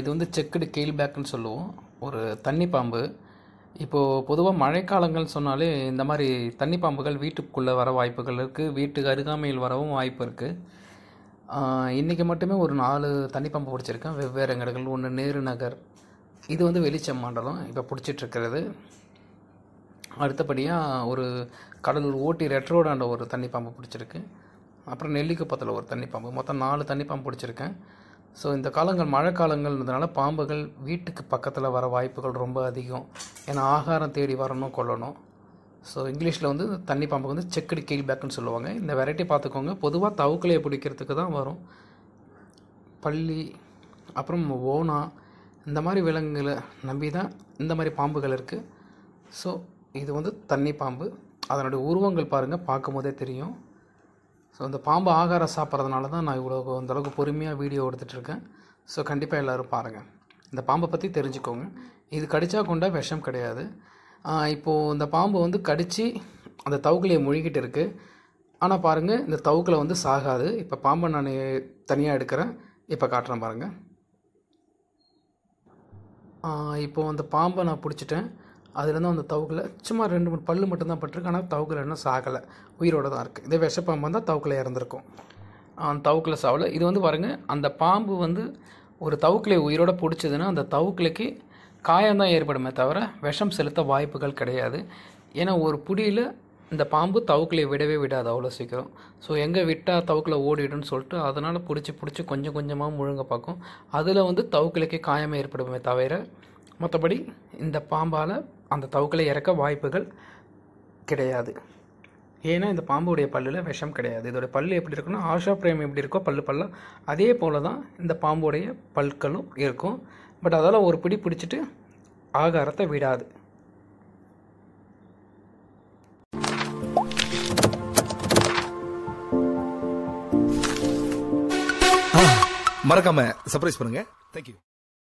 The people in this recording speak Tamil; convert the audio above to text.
இது வந்து செக்குடு கெயில் பேக்குன்னு சொல்லுவோம் ஒரு தண்ணி பாம்பு இப்போது பொதுவாக மழைக்காலங்கள்னு சொன்னாலே இந்த மாதிரி தண்ணி பாம்புகள் வீட்டுக்குள்ளே வர வாய்ப்புகள் இருக்குது வீட்டுக்கு அருகாமையில் வரவும் வாய்ப்பு இருக்குது இன்றைக்கி மட்டுமே ஒரு நாலு தண்ணி பாம்பு பிடிச்சிருக்கேன் வெவ்வேறு இடங்கள் ஒன்று நேரு நகர் இது வந்து வெளிச்சம் மண்டலம் இப்போ பிடிச்சிட்ருக்கிறது அடுத்தபடியாக ஒரு கடலூர் ஓட்டி ரெட்ரோடாண்ட ஒரு தண்ணி பாம்பு பிடிச்சிருக்கு அப்புறம் நெல்லிக்குப்பத்தில் ஒரு தண்ணி பாம்பு மொத்தம் நாலு தண்ணி பாம்பு பிடிச்சிருக்கேன் ஸோ இந்த காலங்கள் மழை காலங்கள்ன்றதுனால பாம்புகள் வீட்டுக்கு பக்கத்தில் வர வாய்ப்புகள் ரொம்ப அதிகம் ஏன்னா ஆகாரம் தேடி வரணும் கொள்ளணும் ஸோ இங்கிலீஷில் வந்து தண்ணி பாம்புக்கு வந்து செக்குடு கீழ் பேக்குன்னு சொல்லுவாங்க இந்த வெரைட்டி பார்த்துக்கோங்க பொதுவாக தவுக்கலையை பிடிக்கிறதுக்கு தான் வரும் பள்ளி அப்புறம் ஓனா இந்த மாதிரி விலங்குகளை நம்பி தான் இந்த மாதிரி பாம்புகள் இருக்குது ஸோ இது வந்து தண்ணி பாம்பு அதனுடைய உருவங்கள் பாருங்கள் பார்க்கும் போதே தெரியும் ஸோ அந்த பாம்பு ஆகாரம் சாப்பிட்றதுனால தான் நான் இவ்வளோ அந்தளவுக்கு பொறுமையாக வீடியோ எடுத்துகிட்ருக்கேன் ஸோ கண்டிப்பாக எல்லோரும் பாருங்கள் இந்த பாம்பை பற்றி தெரிஞ்சுக்கோங்க இது கடிச்சா கொண்டா விஷம் கிடையாது இப்போது இந்த பாம்பு வந்து கடித்து அந்த தவுக்கிலையை முழுகிட்டு இருக்குது ஆனால் பாருங்கள் இந்த தவுக்கில் வந்து சாகாது இப்போ பாம்பை நான் தனியாக எடுக்கிறேன் இப்போ காட்டுறேன் பாருங்கள் இப்போது அந்த பாம்பை நான் பிடிச்சிட்டேன் அதுலேருந்து அந்த தவுக்கில் சும்மா ரெண்டு மூணு பல் மட்டும்தான் பட்டிருக்கு ஆனால் தவுக்கில் இன்னும் சாகலை உயிரோடு தான் இருக்குது இதே விஷப்பாம்பு வந்தால் தவுக்கில் இறந்துருக்கும் அந்த தவுக்கில் சாவலை இது வந்து பாருங்கள் அந்த பாம்பு வந்து ஒரு தவுக்கிலை உயிரோடு பிடிச்சதுன்னா அந்த தவுக்கிலைக்கு காயம்தான் ஏற்படுமே தவிர விஷம் செலுத்த வாய்ப்புகள் கிடையாது ஏன்னா ஒரு புடியில் இந்த பாம்பு தவுக்கிலே விடவே விடாது அவ்வளோ சீக்கிரம் ஸோ எங்கே விட்டால் தவுக்கில் ஓடிடும்னு சொல்லிட்டு அதனால் பிடிச்சி பிடிச்சி கொஞ்சம் கொஞ்சமாக முழுங்க பார்க்கும் அதில் வந்து தவுக்கிலைக்கு காயமே ஏற்படுமே தவிர மற்றபடி இந்த பாம்பால் அந்த தவுக்களை இறக்க வாய்ப்புகள் கிடையாது ஏன்னா இந்த பாம்புடைய பல்லில் விஷம் கிடையாது இதோட பல் எப்படி இருக்குன்னா ஆஷா பிரேம் எப்படி இருக்கோ பல்லு பல்ல அதே போல் தான் இந்த பாம்புடைய பல்களும் இருக்கும் பட் அதால் ஒரு பிடி பிடிச்சிட்டு ஆகாரத்தை விடாது மறக்காம சர்ப்ரைஸ் பண்ணுங்க தேங்க்யூ